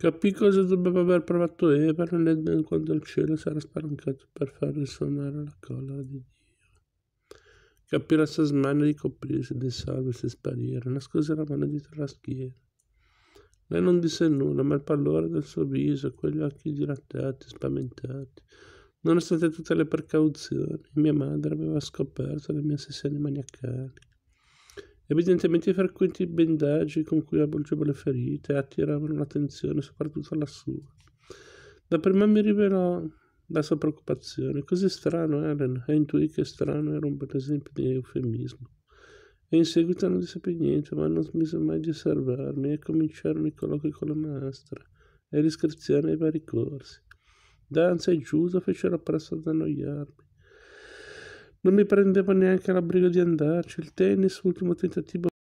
Capì cosa doveva aver provato Eva nel quando il cielo sarà spalancato per far risuonare la collera di Dio. Capì la sua smania di coprirsi, di salvarsi e sparire, nascose la mano dietro la schiena. Lei non disse nulla, ma il pallore del suo viso, quegli occhi dilatati, spaventati, nonostante tutte le precauzioni, mia madre aveva scoperto le mie sessioni maniacali. Evidentemente i frequenti bendaggi con cui avvolgeva le ferite attiravano l'attenzione soprattutto alla sua. Dapprima mi rivelò la sua preoccupazione. Così strano, Allen, e intuì che strano era un bel esempio di eufemismo. E in seguito non disse più niente, ma non smise mai di osservarmi e cominciarono i colloqui con la maestra e l'iscrizione ai vari corsi. Danza e Giuso fecero presto ad annoiarmi. Non mi prende neanche la briga di andarci, il tennis, ultimo tentativo